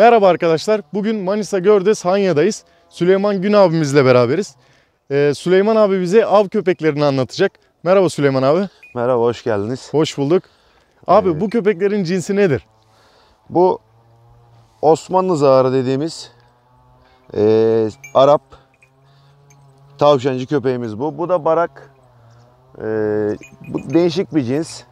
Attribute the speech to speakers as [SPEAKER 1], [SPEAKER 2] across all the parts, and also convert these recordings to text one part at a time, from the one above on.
[SPEAKER 1] Merhaba arkadaşlar. Bugün Manisa Gördes Hanya'dayız. Süleyman Gün abimizle beraberiz. Ee, Süleyman abi bize av köpeklerini anlatacak. Merhaba Süleyman
[SPEAKER 2] abi. Merhaba, hoş geldiniz. Hoş bulduk. Abi ee, bu köpeklerin cinsi nedir? Bu Osmanlı zarı dediğimiz e, Arap tavşancı köpeğimiz bu. Bu da barak. E, bu değişik bir cins.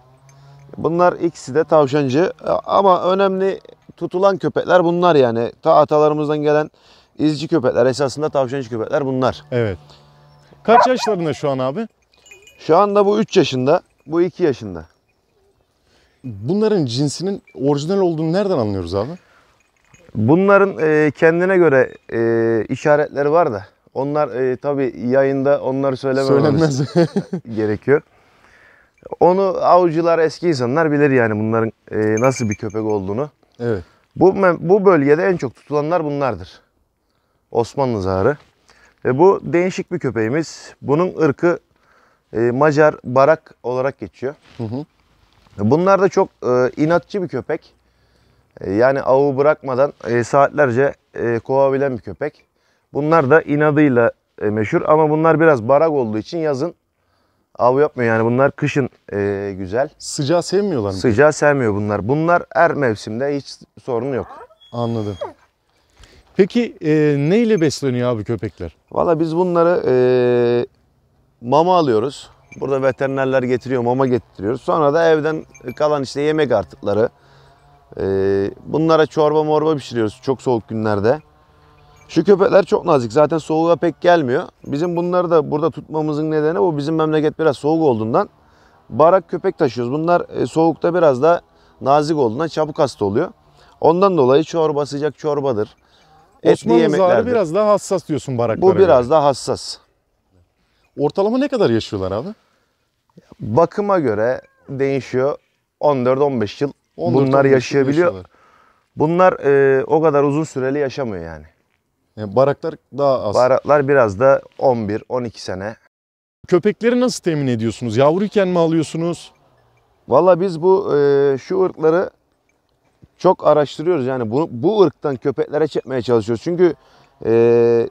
[SPEAKER 2] Bunlar ikisi de tavşancı ama önemli tutulan köpekler bunlar yani. Ta atalarımızdan gelen izci köpekler esasında tavşancı köpekler bunlar. Evet. Kaç yaşlarında şu an abi? Şu anda bu 3 yaşında, bu 2 yaşında. Bunların cinsinin orijinal olduğunu nereden anlıyoruz abi? Bunların e, kendine göre e, işaretleri var da onlar e, tabii yayında onları söylememiz gerekiyor. Onu avcılar, eski insanlar bilir yani bunların e, nasıl bir köpek olduğunu. Evet. Bu, bu bölgede en çok tutulanlar bunlardır. Osmanlı zarı. ve bu değişik bir köpeğimiz. Bunun ırkı e, Macar Barak olarak geçiyor. Hı hı. Bunlar da çok e, inatçı bir köpek. E, yani avı bırakmadan e, saatlerce e, kovabilen bir köpek. Bunlar da inadıyla e, meşhur ama bunlar biraz barak olduğu için yazın av yapmıyor yani bunlar kışın e, güzel. Sıcağı sevmiyorlar mı? Sıcağı sevmiyor bunlar. Bunlar her mevsimde hiç sorun yok. Anladım. Peki e, ne ile besleniyor abi köpekler? Valla biz bunları e, mama alıyoruz. Burada veterinerler getiriyor, mama getiriyoruz. Sonra da evden kalan işte yemek artıkları. E, bunlara çorba morba pişiriyoruz çok soğuk günlerde. Şu köpekler çok nazik. Zaten soğuğa pek gelmiyor. Bizim bunları da burada tutmamızın nedeni bu. Bizim memleket biraz soğuk olduğundan barak köpek taşıyoruz. Bunlar e, soğukta biraz daha nazik olduğundan çabuk hasta oluyor. Ondan dolayı çorba sıcak çorbadır. Etli Osmanlı yemeklerdir. biraz
[SPEAKER 1] daha hassas diyorsun baraklara. Bu biraz
[SPEAKER 2] daha hassas. Ortalama ne kadar yaşıyorlar abi? Bakıma göre değişiyor. 14-15 yıl 14-15 bunlar yaşayabiliyor. yaşıyorlar. Bunlar e, o kadar uzun süreli yaşamıyor yani. Yani e, baraklar daha az. Baraklar biraz da 11-12 sene. Köpekleri nasıl temin ediyorsunuz? Yavruyken mi alıyorsunuz? Valla biz bu e, şu ırkları çok araştırıyoruz. Yani bu, bu ırktan köpeklere çekmeye çalışıyoruz. Çünkü e,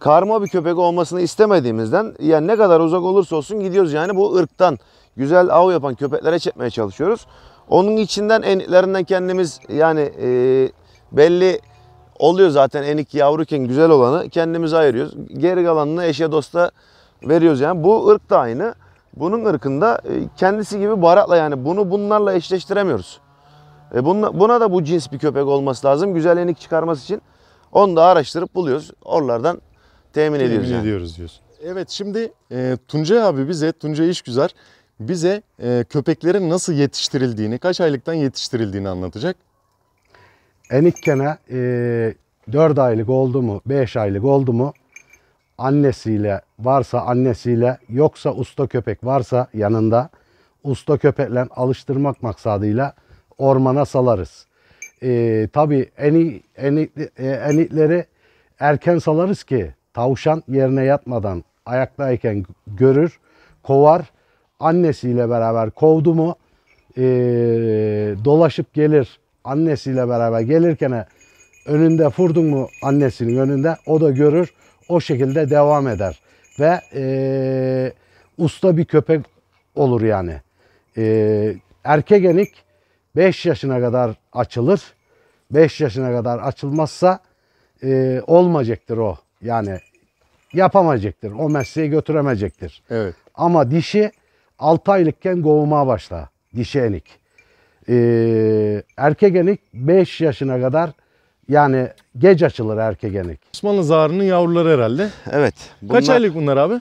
[SPEAKER 2] karma bir köpek olmasını istemediğimizden yani ne kadar uzak olursa olsun gidiyoruz. Yani bu ırktan güzel av yapan köpeklere çekmeye çalışıyoruz. Onun içinden eniklerinden kendimiz yani e, belli Oluyor zaten enik yavruken güzel olanı kendimize ayırıyoruz. Geri kalanını eşe dosta veriyoruz yani. Bu ırk da aynı. Bunun ırkında e, kendisi gibi baharatla yani bunu bunlarla eşleştiremiyoruz. E buna, buna da bu cins bir köpek olması lazım. Güzel enik çıkarması için. Onu da araştırıp buluyoruz. Oralardan temin, temin ediyoruz. Temin ediyoruz yani. diyorsun. Evet şimdi
[SPEAKER 1] e, Tuncay abi bize, Tuncay İşgüzar bize e, köpeklerin nasıl yetiştirildiğini, kaç aylıktan yetiştirildiğini anlatacak.
[SPEAKER 3] Enikkene e, 4 aylık oldu mu 5 aylık oldu mu annesiyle varsa annesiyle yoksa usta köpek varsa yanında usta köpekle alıştırmak maksadıyla ormana salarız. E, tabii eni, eni, e, enitleri erken salarız ki tavşan yerine yatmadan ayaktayken görür, kovar. Annesiyle beraber kovdu mu e, dolaşıp gelir annesiyle beraber gelirken önünde vurdun mu annesinin önünde o da görür. O şekilde devam eder. Ve e, usta bir köpek olur yani. E, erkek 5 yaşına kadar açılır. 5 yaşına kadar açılmazsa e, olmayacaktır o. Yani yapamayacaktır. O mesleği götüremeyecektir. Evet. Ama dişi 6 aylıkken govuma başla Dişi enik e, erkegenik 5 yaşına kadar yani gece açılır erkegenik.
[SPEAKER 2] Osmanlı zarının yavruları herhalde. Evet. Bunlar, Kaç aylık bunlar abi?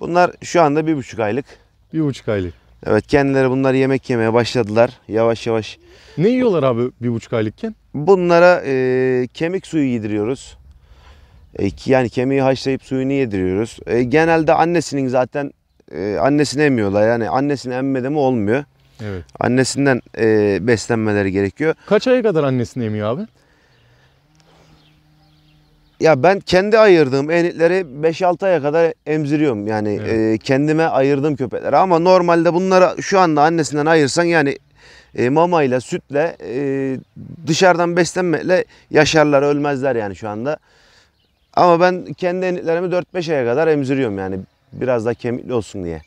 [SPEAKER 2] Bunlar şu anda bir buçuk aylık. Bir buçuk aylık. Evet kendileri bunlar yemek yemeye başladılar yavaş yavaş. Ne yiyorlar abi bir buçuk aylıkken? Bunlara e, kemik suyu yediriyoruz. E, yani kemiği haşlayıp suyunu yediriyoruz. E, genelde annesinin zaten e, annesini emmiyorlar. Yani annesini emmede mi olmuyor. Evet. Annesinden e, beslenmeleri gerekiyor. Kaç aya kadar annesini emiyor abi? Ya ben kendi ayırdığım enitleri 5-6 aya kadar emziriyorum. Yani evet. e, kendime ayırdığım köpekleri. Ama normalde bunları şu anda annesinden ayırsan yani e, mamayla, sütle, e, dışarıdan beslenmeyle yaşarlar, ölmezler yani şu anda. Ama ben kendi enitlerimi 4-5 aya kadar emziriyorum yani biraz daha kemikli olsun diye.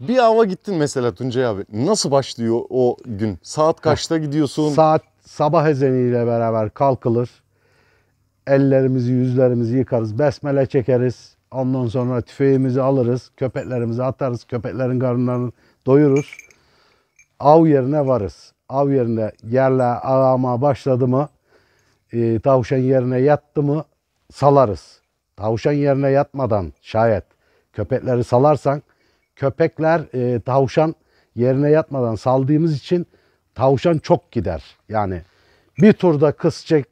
[SPEAKER 2] Bir ava gittin mesela Tuncay abi. Nasıl başlıyor o gün? Saat ah,
[SPEAKER 3] kaçta gidiyorsun? Saat sabah ezeniyle beraber kalkılır. Ellerimizi, yüzlerimizi yıkarız. Besmele çekeriz. Ondan sonra tüfeğimizi alırız. Köpeklerimizi atarız. Köpeklerin karınlarını doyururuz. Av yerine varız. Av yerine yerle ağama başladı mı, e, tavşan yerine yattı mı salarız. Tavşan yerine yatmadan şayet köpekleri salarsan köpekler e, tavşan yerine yatmadan saldığımız için tavşan çok gider. Yani bir turda kıs çek,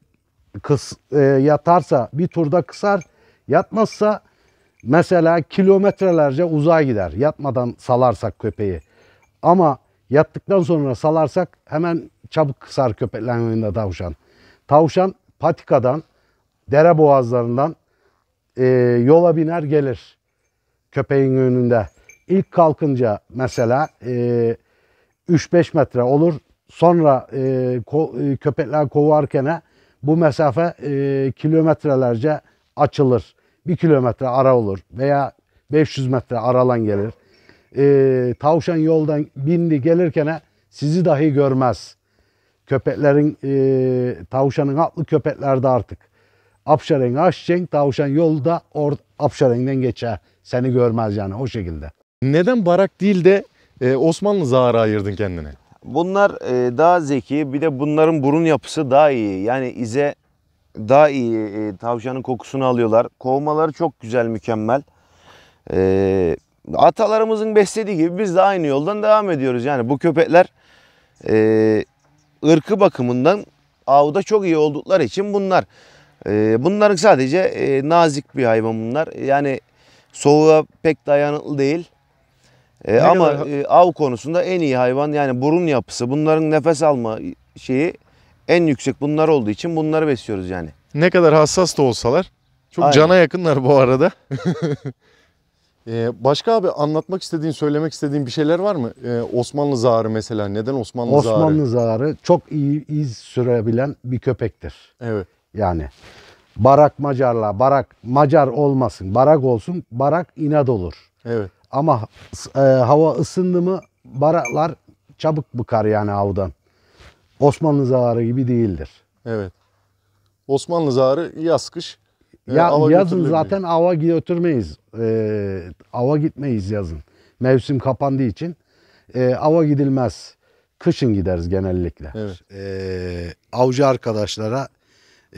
[SPEAKER 3] kıs e, yatarsa bir turda kısar, yatmazsa mesela kilometrelerce uzağa gider yatmadan salarsak köpeği. Ama yattıktan sonra salarsak hemen çabuk kısar köpeklerin önünde tavşan. Tavşan patikadan, dere boğazlarından e, yola biner gelir köpeğin önünde. İlk kalkınca mesela e, 3-5 metre olur. Sonra e, ko, e, köpekler kovarken bu mesafe e, kilometrelerce açılır. Bir kilometre ara olur veya 500 metre aralan gelir. E, tavşan yoldan bindi gelirken sizi dahi görmez. Köpeklerin, e, tavşanın atlı köpeklerde artık. Apşareng'i aşacaksın, tavşan yolda or, apşarengden geçer. Seni görmez yani o şekilde. Neden barak değil de
[SPEAKER 2] e, Osmanlı Zahara ayırdın kendine? Bunlar e, daha zeki bir de bunların burun yapısı daha iyi. Yani ize daha iyi e, tavşanın kokusunu alıyorlar. Kovmaları çok güzel mükemmel. E, atalarımızın beslediği gibi biz de aynı yoldan devam ediyoruz. Yani bu köpekler e, ırkı bakımından avda çok iyi oldukları için bunlar. E, bunların sadece e, nazik bir hayvan bunlar. Yani soğuğa pek dayanıklı değil. E, ama e, av konusunda en iyi hayvan yani burun yapısı bunların nefes alma şeyi en yüksek bunlar olduğu için bunları besliyoruz yani.
[SPEAKER 1] Ne kadar hassas da olsalar çok Aynen. cana yakınlar bu arada.
[SPEAKER 2] Ee, başka abi anlatmak istediğin, söylemek
[SPEAKER 1] istediğin bir şeyler var mı? Ee, Osmanlı Zarı mesela. Neden Osmanlı, Osmanlı Zarı? Osmanlı
[SPEAKER 3] Zarı çok iyi iz sürebilen bir köpektir. Evet. Yani Barak Macarla, Barak Macar olmasın, Barak olsun, Barak inat olur. Evet. Ama e, hava ısındı mı baraklar çabuk bıkar yani avdan. Osmanlı zarı gibi değildir.
[SPEAKER 1] Evet. Osmanlı zarı yaz kış. E, ya, yazın zaten
[SPEAKER 3] ava götürmeyiz. E, ava gitmeyiz yazın. Mevsim kapandığı için e, ava gidilmez. Kışın gideriz genellikle. Evet. E, avcı arkadaşlara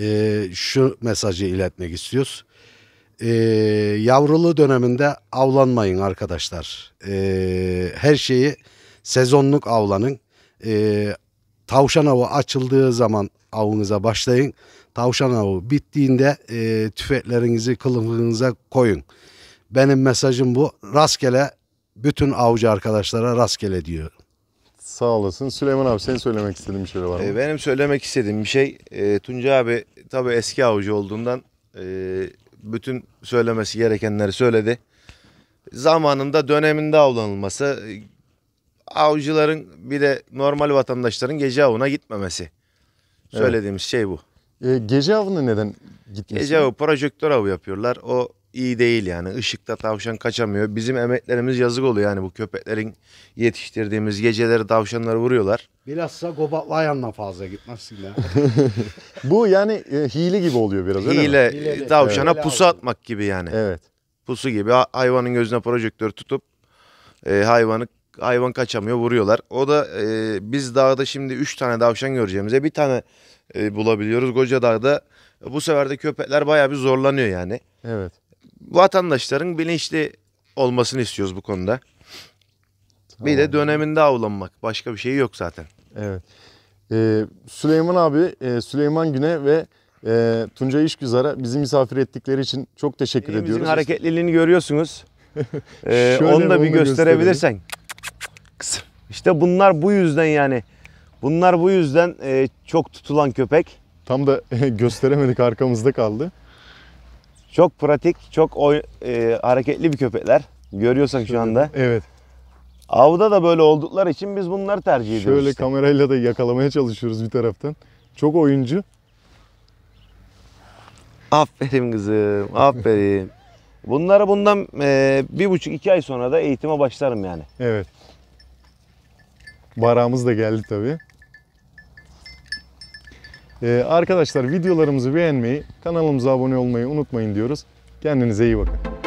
[SPEAKER 3] e, şu mesajı iletmek istiyoruz e, ee, yavrulu döneminde avlanmayın arkadaşlar. E, her şeyi sezonluk avlanın. E, tavşan avı açıldığı zaman avınıza başlayın. Tavşan avı bittiğinde e, tüfeklerinizi kılıfınıza koyun. Benim mesajım bu. Rastgele bütün avcı arkadaşlara rastgele diyor.
[SPEAKER 2] Sağ olasın. Süleyman abi senin söylemek istediğin bir şey var mı? E, benim söylemek istediğim bir şey e, Tunca abi tabii eski avcı olduğundan e, bütün söylemesi gerekenleri söyledi. Zamanında döneminde avlanılması, avcıların bir de normal vatandaşların gece avına gitmemesi. Söylediğimiz evet. şey bu.
[SPEAKER 1] E, gece avına neden
[SPEAKER 2] gitmesi? Gece avı, projektör avı yapıyorlar. O iyi değil yani. Işıkta tavşan kaçamıyor. Bizim emeklerimiz yazık oluyor yani bu köpeklerin yetiştirdiğimiz geceleri tavşanları vuruyorlar.
[SPEAKER 3] Bilhassa gobatlı ayağından fazla gitmezsin ya.
[SPEAKER 2] Bu yani e, hile gibi oluyor biraz öyle mi? Hile, tavşana Evet. pusu atmak gibi yani. Evet. Pusu gibi hayvanın gözüne projektör tutup e, hayvanı hayvan kaçamıyor vuruyorlar. O da e, biz dağda şimdi 3 tane tavşan göreceğimize bir tane e, bulabiliyoruz. Koca dağda bu sefer de köpekler bayağı bir zorlanıyor yani. Evet vatandaşların bilinçli olmasını istiyoruz bu konuda. Bir de döneminde avlanmak. Başka bir şey yok zaten. Evet. Ee,
[SPEAKER 1] Süleyman abi, e, Süleyman Güne ve e, Tuncay İşgüzar'a bizi misafir ettikleri için çok teşekkür Elimizin
[SPEAKER 2] ediyoruz. hareketliliğini görüyorsunuz. ee, onu da bir onu gösterebilirsen. Kısım. İşte bunlar bu yüzden yani. Bunlar bu yüzden e, çok tutulan köpek. Tam da gösteremedik arkamızda kaldı. Çok pratik, çok oy, e, hareketli bir köpekler. Görüyorsak Şöyle, şu anda. Evet. Avda da böyle oldukları için biz bunları tercih ediyoruz. Şöyle işte.
[SPEAKER 1] kamerayla da yakalamaya çalışıyoruz bir taraftan.
[SPEAKER 2] Çok oyuncu. Aferin kızım, aferin. Bunları bundan e, bir buçuk iki ay sonra da eğitime başlarım yani. Evet. Barağımız da geldi tabii.
[SPEAKER 1] Ee, arkadaşlar videolarımızı beğenmeyi, kanalımıza abone olmayı unutmayın diyoruz. Kendinize iyi bakın.